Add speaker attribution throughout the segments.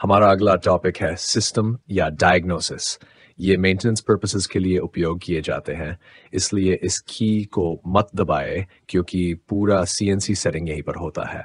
Speaker 1: हमारा अगला टॉपिक है सिस्टम या डायग्नोसिस ये मेंटेनेंस पर्पसेस के लिए उपयोग किए जाते हैं इसलिए इस की को मत दबाए क्योंकि पूरा सीएनसी सेटिंग यहीं पर होता है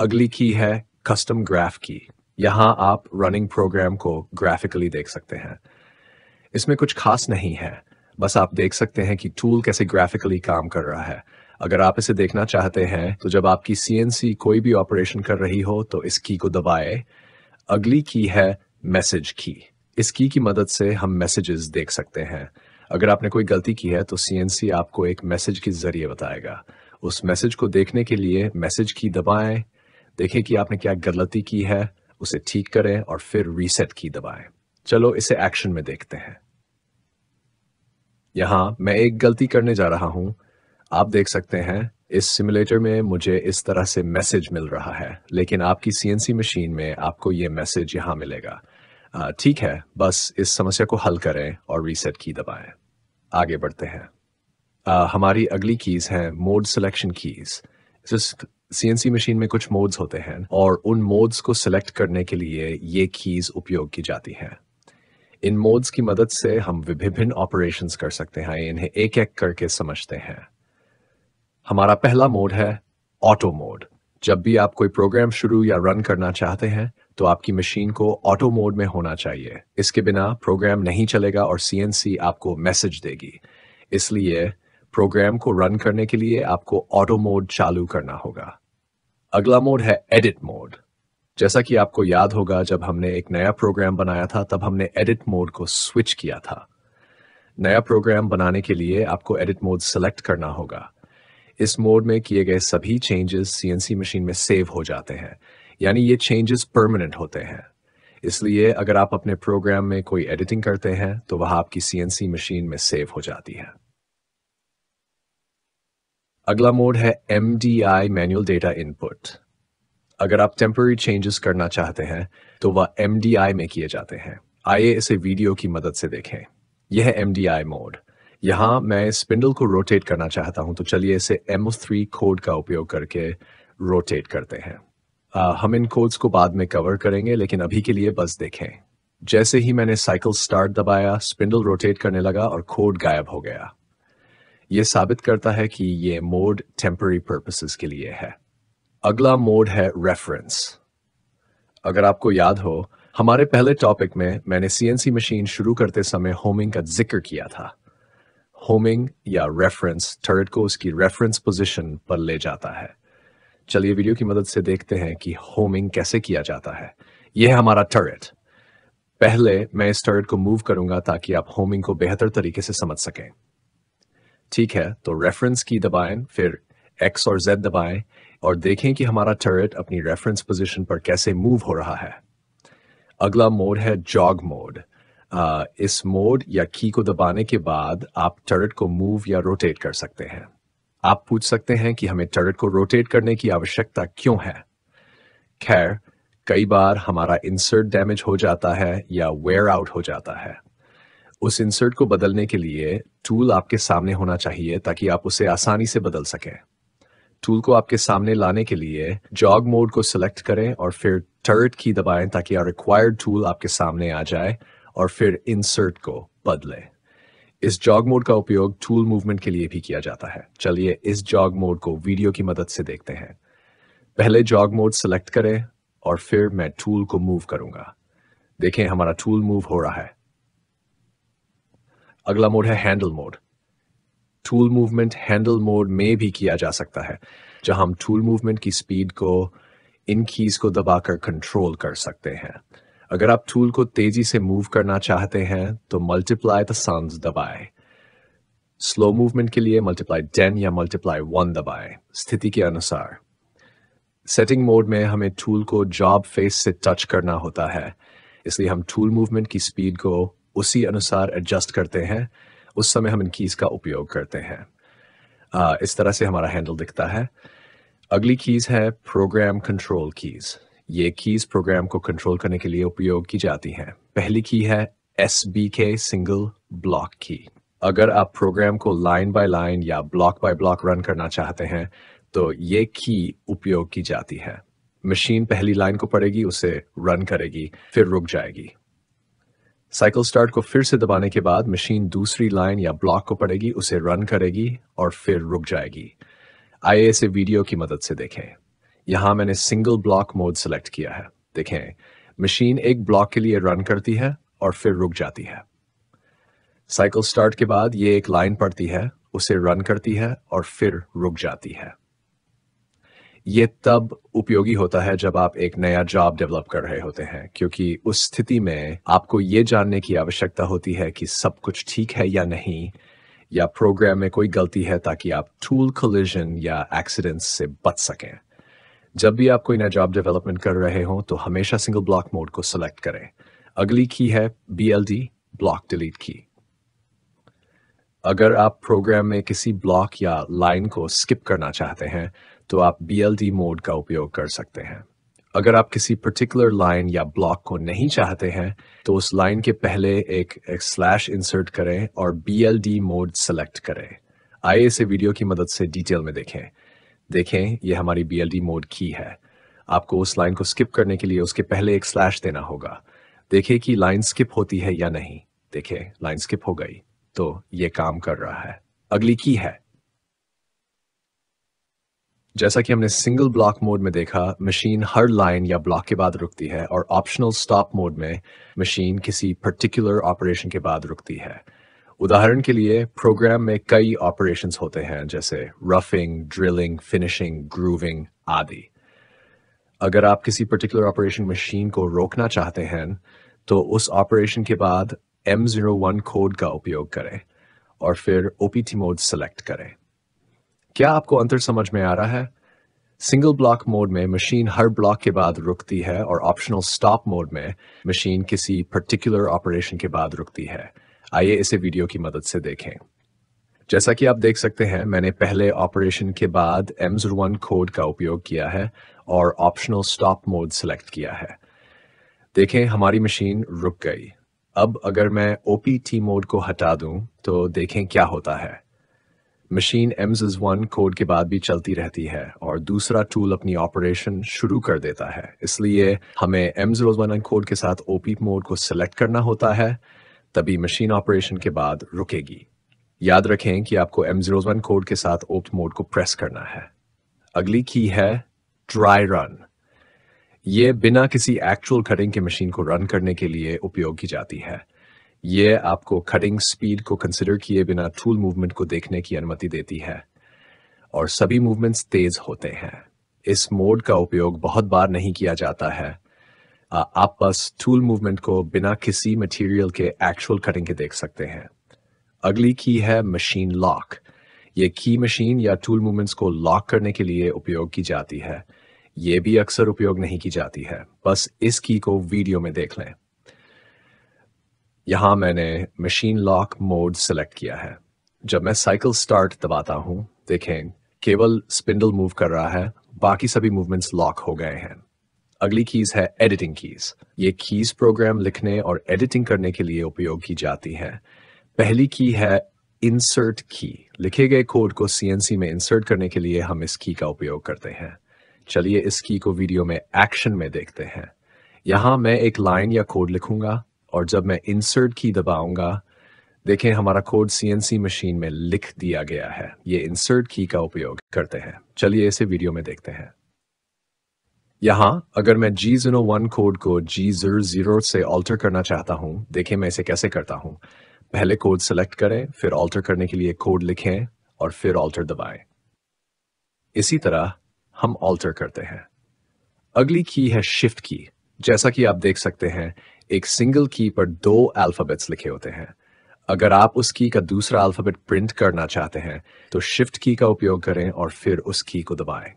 Speaker 1: अगली की है कस्टम ग्राफ की यहाँ आप रनिंग प्रोग्राम को ग्राफिकली देख सकते हैं इसमें कुछ खास नहीं है बस आप देख सकते हैं कि टूल कैसे ग्राफिकली काम कर रहा है अगर आप इसे देखना चाहते हैं तो जब आपकी सीएनसी कोई भी ऑपरेशन कर रही हो तो इस की को दबाए अगली की है मैसेज की इस की की मदद से हम मैसेजेस देख सकते हैं अगर आपने कोई गलती की है तो सीएनसी आपको एक मैसेज के जरिए बताएगा उस मैसेज को देखने के लिए मैसेज की दबाएं देखें कि आपने क्या गलती की है उसे ठीक करें और फिर रीसेट की दबाएं चलो इसे एक्शन में देखते हैं यहां मैं एक गलती करने जा रहा हूं आप देख सकते हैं इस सिमुलेटर में मुझे इस तरह से मैसेज मिल रहा है लेकिन आपकी सीएनसी मशीन में आपको ये मैसेज यहाँ मिलेगा ठीक है बस इस समस्या को हल करें और रीसेट की दबाएं आगे बढ़ते हैं आ, हमारी अगली कीज़ है मोड सिलेक्शन कीज़ इस सीएनसी मशीन में कुछ मोड्स होते हैं और उन मोड्स को सिलेक्ट करने के लिए ये कीज़ उपयोग की जाती हैं इन मोड्स की मदद से हम विभिन्न ऑपरेशंस कर सकते हैं इन्हें एक एक करके समझते हैं हमारा पहला मोड है ऑटो मोड जब भी आप कोई प्रोग्राम शुरू या रन करना चाहते हैं तो आपकी मशीन को ऑटो मोड में होना चाहिए इसके बिना प्रोग्राम नहीं चलेगा और सी आपको मैसेज देगी इसलिए प्रोग्राम को रन करने के लिए आपको ऑटो मोड चालू करना होगा अगला मोड है एडिट मोड जैसा कि आपको याद होगा जब हमने एक नया प्रोग्राम बनाया था तब हमने एडिट मोड को स्विच किया था नया प्रोग्राम बनाने के लिए आपको एडिट मोड सेलेक्ट करना होगा इस मोड में किए गए सभी चेंजेस सीएनसी मशीन में सेव हो जाते हैं यानी ये चेंजेस परमानेंट होते हैं इसलिए अगर आप अपने प्रोग्राम में कोई एडिटिंग करते हैं तो वह आपकी सीएनसी मशीन में सेव हो जाती है अगला मोड है M D I manual data input अगर आप टेम्पररी चेंजेस करना चाहते हैं तो वह एम डी आई में किए जाते हैं आइए इसे वीडियो की मदद से देखें यह एम डी आई मोड यहां मैं स्पिंडल को रोटेट करना चाहता हूं तो चलिए इसे एम थ्री कोड का उपयोग करके रोटेट करते हैं आ, हम इन कोड्स को बाद में कवर करेंगे लेकिन अभी के लिए बस देखें जैसे ही मैंने साइकिल स्टार्ट दबाया स्पिंडल रोटेट करने लगा और कोड गायब हो गया ये साबित करता है कि ये मोड टेम्पररी पर्पसेस के लिए है अगला मोड है रेफरेंस अगर आपको याद हो हमारे पहले टॉपिक में मैंने सीएनसी मशीन शुरू करते समय होमिंग का जिक्र किया था होमिंग या रेफरेंस टर्ट को उसकी रेफरेंस पोजिशन पर ले जाता है चलिए वीडियो की मदद से देखते हैं कि होमिंग कैसे किया जाता है यह है हमारा टर्ट पहले मैं इस टर्ट को मूव करूंगा ताकि आप होमिंग को बेहतर तरीके से समझ सकें ठीक है तो रेफरेंस की दबाएं फिर एक्स और जेड दबाएं और देखें कि हमारा टर्ट अपनी रेफरेंस पोजिशन पर कैसे मूव हो रहा है अगला मोड है जॉग मोड इस मोड या की को दबाने के बाद आप टर्ट को मूव या रोटेट कर सकते हैं आप पूछ सकते हैं कि हमें टर्ट को रोटेट करने की आवश्यकता क्यों है खैर कई बार हमारा इंसर्ट डैमेज हो जाता है या वेयर आउट हो जाता है उस इंसर्ट को बदलने के लिए टूल आपके सामने होना चाहिए ताकि आप उसे आसानी से बदल सकें टूल को आपके सामने लाने के लिए जॉग मोड को सिलेक्ट करें और फिर टर्ट की दबाएं ताकि रिक्वायर्ड टूल आपके सामने आ जाए और फिर इंसर्ट को बदले इस जॉग मोड का उपयोग टूल मूवमेंट के लिए भी किया जाता है चलिए इस जॉग मोड को वीडियो की मदद से देखते हैं पहले जॉग मोड सेलेक्ट करें और फिर मैं टूल को मूव करूंगा देखें हमारा टूल मूव हो रहा है अगला मोड है handle mode tool movement handle mode में भी किया जा सकता है जहां हम टूल मूवमेंट की स्पीड को इन कीज को दबाकर कंट्रोल कर सकते हैं अगर आप टूल को तेजी से मूव करना चाहते हैं तो multiply thousand slow movement के लिए मल्टीप्लाई टेन या मल्टीप्लाई वन दबाए स्थिति के अनुसार सेटिंग मोड में हमें टूल को जॉब फेस से टच करना होता है इसलिए हम टूल मूवमेंट की स्पीड को उसी अनुसार एडजस्ट करते हैं उस समय हम इन कीज का उपयोग करते हैं uh, इस तरह से हमारा हैंडल दिखता है अगली कीज है प्रोग्राम कंट्रोल कीज़ ये कीज प्रोग्राम को कंट्रोल करने के लिए उपयोग की जाती हैं पहली की है S B K single block key अगर आप प्रोग्राम को लाइन बाय लाइन या ब्लॉक बाय ब्लॉक रन करना चाहते हैं तो ये की उपयोग की जाती है मशीन पहली लाइन को पढ़ेगी उसे रन करेगी फिर रुक जाएगी साइकिल स्टार्ट को फिर से दबाने के बाद मशीन दूसरी लाइन या ब्लॉक को पढ़ेगी उसे रन करेगी और फिर रुक जाएगी आइए इसे वीडियो की मदद से देखें यहां मैंने सिंगल ब्लॉक मोड सेलेक्ट किया है देखें मशीन एक ब्लॉक के लिए रन करती है और फिर रुक जाती है साइकिल स्टार्ट के बाद ये एक लाइन पड़ती है उसे रन करती है और फिर रुक जाती है ये तब उपयोगी होता है जब आप एक नया जॉब डेवलप कर रहे होते हैं क्योंकि उस स्थिति में आपको ये जानने की आवश्यकता होती है कि सब कुछ ठीक है या नहीं या प्रोग्राम में कोई गलती है ताकि आप टूल कोलिजन या एक्सीडेंट्स से बच सकें जब भी आप कोई नया डेवलपमेंट कर रहे हो तो हमेशा सिंगल ब्लॉक मोड को सिलेक्ट करें अगली की है B L D block delete key अगर आप प्रोग्राम में किसी ब्लॉक या लाइन को स्किप करना चाहते हैं तो आप बी एल डी मोड का उपयोग कर सकते हैं अगर आप किसी पर्टिकुलर लाइन या ब्लॉक को नहीं चाहते हैं तो उस लाइन के पहले एक, एक स्लैश इंसर्ट करें और B L D mode select करें आइए इसे वीडियो की मदद से डिटेल में देखें देखें ये हमारी बी एल डी मोड की है आपको उस लाइन को स्किप करने के लिए उसके पहले एक स्लैश देना होगा देखें कि लाइन स्किप होती है या नहीं देखें लाइन स्किप हो गई तो ये काम कर रहा है अगली की है जैसा कि हमने सिंगल ब्लॉक मोड में देखा मशीन हर लाइन या ब्लॉक के बाद रुकती है और ऑप्शनल स्टॉप मोड में मशीन किसी पर्टिकुलर ऑपरेशन के बाद रुकती है उदाहरण के लिए प्रोग्राम में कई ऑपरेशंस होते हैं जैसे रफिंग ड्रिलिंग फिनिशिंग ग्रूविंग आदि अगर आप किसी पर्टिकुलर ऑपरेशन मशीन को रोकना चाहते हैं तो उस ऑपरेशन के बाद एम जीरो वन कोड का उपयोग करें और फिर ओपीटी मोड सेलेक्ट करें क्या आपको अंतर समझ में आ रहा है सिंगल ब्लॉक मोड में मशीन हर ब्लॉक के बाद रुकती है और ऑप्शनल स्टॉप मोड में मशीन किसी पर्टिकुलर ऑपरेशन के बाद रुकती है आइए इसे वीडियो की मदद से देखें जैसा कि आप देख सकते हैं मैंने पहले ऑपरेशन के बाद एम कोड का उपयोग किया है और ऑप्शनल स्टॉप मोड सेलेक्ट किया है देखें हमारी मशीन रुक गई अब अगर मैं ओपीटी मोड को हटा दूं तो देखें क्या होता है मशीन एम्स वन कोड के बाद भी चलती रहती है और दूसरा टूल अपनी ऑपरेशन शुरू कर देता है इसलिए हमें एम्स वन कोड के साथ ओपी मोड को सिलेक्ट करना होता है तभी मशीन ऑपरेशन के बाद रुकेगी याद रखें कि आपको एम जीरो वन कोड के साथ ओप्ट मोड को प्रेस करना है अगली की है ड्राई रन ये बिना किसी एक्चुअल कटिंग के मशीन को रन करने के लिए उपयोग की जाती है ये आपको कटिंग स्पीड को कंसिडर किए बिना टूल मूवमेंट को देखने की अनुमति देती है और सभी मूवमेंट्स तेज होते हैं इस मोड का उपयोग बहुत बार नहीं किया जाता है आप बस टूल मूवमेंट को बिना किसी मटेरियल के एक्चुअल कटिंग के देख सकते हैं अगली की है मशीन लॉक ये की मशीन या टूल मूवमेंट्स को लॉक करने के लिए उपयोग की जाती है ये भी अक्सर उपयोग नहीं की जाती है बस इस की को वीडियो में देख लें यहां मैंने मशीन लॉक मोड सेलेक्ट किया है जब मैं साइकिल स्टार्ट दबाता हूं देखें केवल स्पिंडल मूव कर रहा है बाकी सभी मूवमेंट्स लॉक हो गए हैं अगली कीज है एडिटिंग कीज ये कीज प्रोग्राम लिखने और एडिटिंग करने के लिए उपयोग की जाती हैं पहली की है इंसर्ट की लिखे गए कोड को सीएनसी में इंसर्ट करने के लिए हम इस की का उपयोग करते हैं चलिए इस की को वीडियो में एक्शन में देखते हैं यहाँ मैं एक लाइन या कोड लिखूंगा और जब मैं इंसर्ट की दबाऊंगा देखें हमारा कोड सीएनसी मशीन में लिख दिया गया है ये इंसर्ट की का उपयोग करते हैं चलिए इसे वीडियो में देखते हैं यहाँ अगर मैं जी जीरो वन कोड को जी जीरो जीरो से ऑल्टर करना चाहता हूँ देखें मैं इसे कैसे करता हूँ पहले कोड सेलेक्ट करें फिर ऑल्टर करने के लिए कोड लिखें और फिर ऑल्टर दबाएं। इसी तरह हम ऑल्टर करते हैं अगली की है शिफ्ट की जैसा कि आप देख सकते हैं एक सिंगल की पर दो अल्फाबेट्स लिखे होते हैं अगर आप उस की का दूसरा अल्फाबेट प्रिंट करना चाहते हैं तो शिफ्ट की का उपयोग करें और फिर उस की को दबाएं।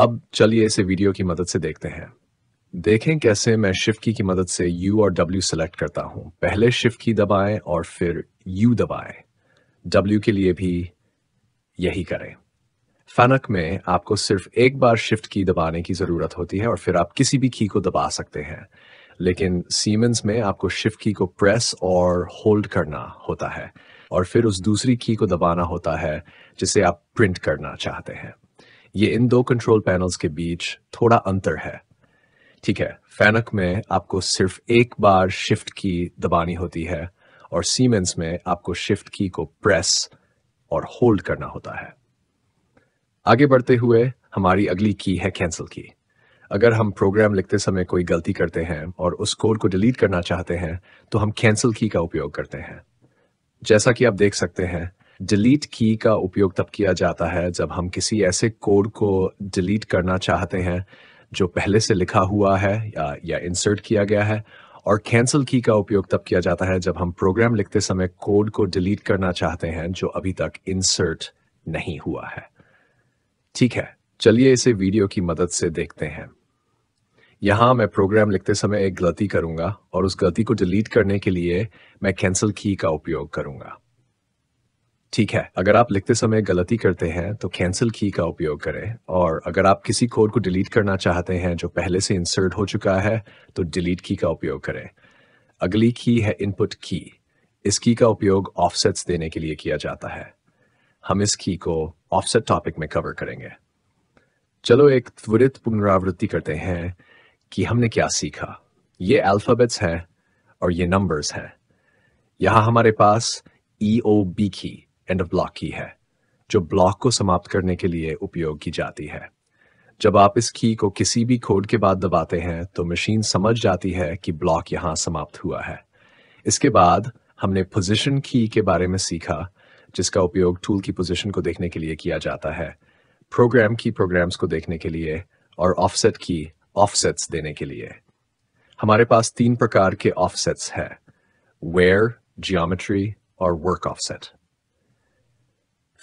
Speaker 1: अब चलिए इसे वीडियो की मदद से देखते हैं देखें कैसे मैं शिफ्ट की मदद से यू और डब्ल्यू सेलेक्ट करता हूं पहले शिफ्ट की दबाएं और फिर यू दबाएं डब्ल्यू के लिए भी यही करें फनक में आपको सिर्फ एक बार शिफ्ट की दबाने की जरूरत होती है और फिर आप किसी भी की को दबा सकते हैं लेकिन सीमेंस में आपको शिफ्ट की को प्रेस और होल्ड करना होता है और फिर उस दूसरी की को दबाना होता है जिसे आप प्रिंट करना चाहते हैं ये इन दो कंट्रोल पैनल्स के बीच थोड़ा अंतर है ठीक है फैनक में आपको सिर्फ एक बार शिफ्ट की दबानी होती है और सीमेंस में आपको शिफ्ट की को प्रेस और होल्ड करना होता है आगे बढ़ते हुए हमारी अगली की है कैंसिल की अगर हम प्रोग्राम लिखते समय कोई गलती करते हैं और उस कोड को डिलीट करना चाहते हैं तो हम कैंसिल की का उपयोग करते हैं जैसा कि आप देख सकते हैं डिलीट की का उपयोग तब किया जाता है जब हम किसी ऐसे कोड को डिलीट करना चाहते हैं जो पहले से लिखा हुआ है या या इंसर्ट किया गया है और कैंसिल की का उपयोग तब किया जाता है जब हम प्रोग्राम लिखते समय कोड को डिलीट करना चाहते हैं जो अभी तक इंसर्ट नहीं हुआ है ठीक है चलिए इसे वीडियो की मदद से देखते हैं यहां मैं प्रोग्राम लिखते समय एक गलती करूंगा और उस गलती को डिलीट करने के लिए मैं कैंसिल की का उपयोग करूंगा ठीक है अगर आप लिखते समय गलती करते हैं तो कैंसिल की का उपयोग करें और अगर आप किसी कोड को डिलीट करना चाहते हैं जो पहले से इंसर्ट हो चुका है तो डिलीट की का उपयोग करें अगली की है इनपुट की इस की का उपयोग ऑफसेट्स देने के लिए किया जाता है हम इस की को ऑफसेट टॉपिक में कवर करेंगे चलो एक त्वरित पुनरावृत्ति करते हैं कि हमने क्या सीखा ये अल्फाबेट्स हैं और ये नंबर्स हैं यहां हमारे पास E O B key end of block key है जो ब्लॉक को समाप्त करने के लिए उपयोग की जाती है जब आप इस की को किसी भी कोड के बाद दबाते हैं तो मशीन समझ जाती है कि ब्लॉक यहाँ समाप्त हुआ है इसके बाद हमने पोजिशन की के बारे में सीखा जिसका उपयोग टूल की पोजिशन को देखने के लिए किया जाता है प्रोग्राम की प्रोग्राम्स को देखने के लिए और ऑफसेट की ऑफसेट्स देने के लिए हमारे पास तीन प्रकार के ऑफसेट्स हैं वेयर जियोमेट्री और वर्क ऑफसेट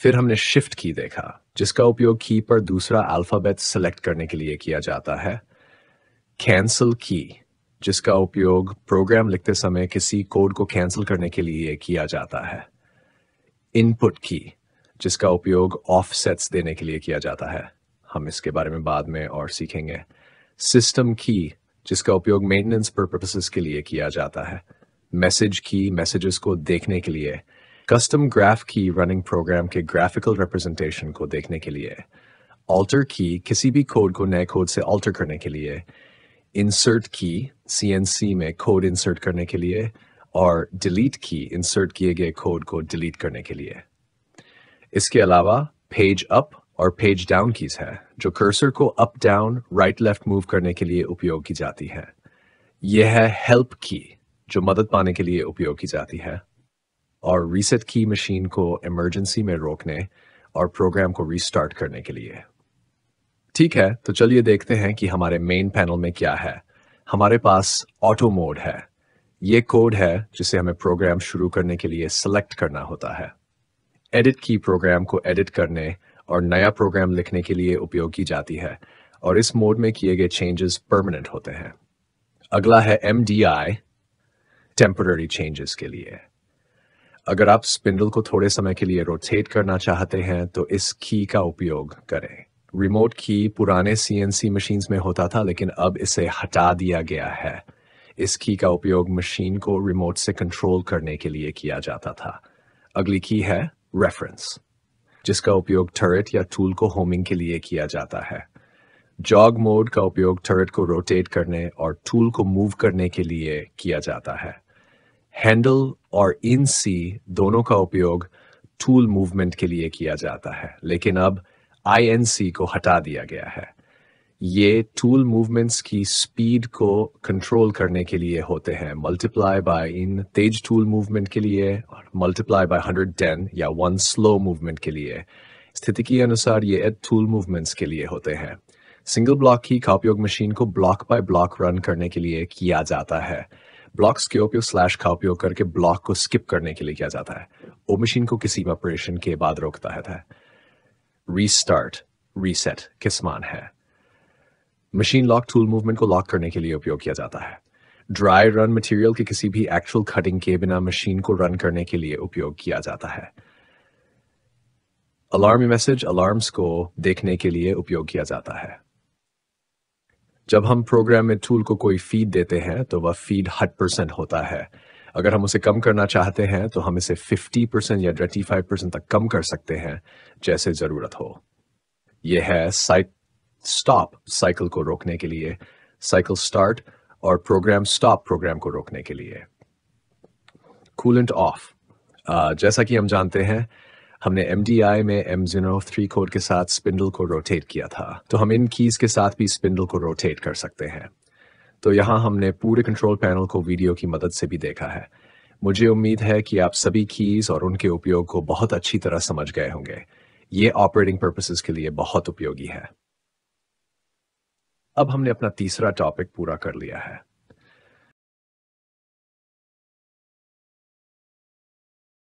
Speaker 1: फिर हमने शिफ्ट की देखा जिसका उपयोग की पर दूसरा अल्फाबेट सेलेक्ट करने के लिए किया जाता है कैंसल की जिसका उपयोग प्रोग्राम लिखते समय किसी कोड को कैंसिल करने के लिए किया जाता है इनपुट की जिसका उपयोग ऑफसेट्स देने के लिए किया जाता है हम इसके बारे में बाद में और सीखेंगे सिस्टम की जिसका उपयोग मेंटेनेंस पर्पसेस के लिए किया जाता है मैसेज की मैसेजेस को देखने के लिए custom graph key running program के ग्राफिकल रिप्रेजेंटेशन को देखने के लिए ऑल्टर की किसी भी कोड को नए कोड से ऑल्टर करने के लिए इंसर्ट की सी एन सी में कोड इंसर्ट करने के लिए और डिलीट की इंसर्ट किए गए कोड को डिलीट करने के लिए इसके अलावा page अप और page डाउन कीज है जो कर्सर को up down right left move करने के लिए उपयोग की जाती है यह है हेल्प की जो मदद पाने के लिए उपयोग की जाती है और रीसेट की मशीन को इमरजेंसी में रोकने और प्रोग्राम को रिस्टार्ट करने के लिए ठीक है तो चलिए देखते हैं कि हमारे मेन पैनल में क्या है हमारे पास ऑटो मोड है ये कोड है जिसे हमें प्रोग्राम शुरू करने के लिए सेलेक्ट करना होता है एडिट की प्रोग्राम को एडिट करने और नया प्रोग्राम लिखने के लिए उपयोग की जाती है और इस मोड में किए गए चेंजेस परमानेंट होते हैं अगला है M D I temporary changes के लिए अगर आप स्पिंडल को थोड़े समय के लिए रोटेट करना चाहते हैं तो इस की का उपयोग करें रिमोट की पुराने सीएनसी मशीन्स में होता था लेकिन अब इसे हटा दिया गया है इस की का उपयोग मशीन को रिमोट से कंट्रोल करने के लिए किया जाता था अगली की है रेफरेंस जिसका उपयोग टर्रेट या टूल को होमिंग के लिए किया जाता है जॉग मोड का उपयोग टर्रेट को रोटेट करने और टूल को मूव करने के लिए किया जाता है हैंडल और इन सी दोनों का उपयोग टूल मूवमेंट के लिए किया जाता है लेकिन अब आई को हटा दिया गया है ये टूल मूवमेंट्स की स्पीड को कंट्रोल करने के लिए होते हैं मल्टीप्लाई बाय इन तेज टूल मूवमेंट के लिए और मल्टीप्लाई बाय 110 या वन स्लो मूवमेंट के लिए स्थिति के अनुसार ये एड टूल मूवमेंट्स के लिए होते हैं सिंगल ब्लॉक की का उपयोग मशीन को ब्लॉक बाय ब्लॉक रन करने के लिए किया जाता है ब्लॉक्स के उपयोग स्लैश का उपयोग करके ब्लॉक को स्किप करने के लिए किया जाता है वो मशीन को किसी भी ऑपरेशन के बाद रोकता है रीस्टार्ट रीसेट किसमान है मशीन लॉक टूल मूवमेंट को लॉक करने के लिए उपयोग किया जाता है ड्राई रन मटेरियल के किसी भी एक्चुअल कटिंग के बिना मशीन को रन करने के लिए उपयोग किया जाता है अलार्म मैसेज अलार्म्स को देखने के लिए उपयोग किया जाता है जब हम प्रोग्राम में टूल को कोई फीड देते हैं तो वह फीड हट परसेंट होता है अगर हम उसे कम करना चाहते हैं तो हम इसे 50 परसेंट या 25 परसेंट तक कम कर सकते हैं जैसे जरूरत हो यह है साइक स्टॉप साइकिल को रोकने के लिए साइकिल स्टार्ट और प्रोग्राम स्टॉप प्रोग्राम को रोकने के लिए कूलेंट ऑफ जैसा कि हम जानते हैं हमने एम में एम जीरो थ्री कोड के साथ स्पिंडल को रोटेट किया था तो हम इन कीज के साथ भी स्पिंडल को रोटेट कर सकते हैं तो यहाँ हमने पूरे कंट्रोल पैनल को वीडियो की मदद से भी देखा है मुझे उम्मीद है कि आप सभी कीज और उनके उपयोग को बहुत अच्छी तरह समझ गए होंगे ये ऑपरेटिंग पर्पसेस के लिए बहुत उपयोगी है अब हमने अपना तीसरा टॉपिक पूरा कर लिया है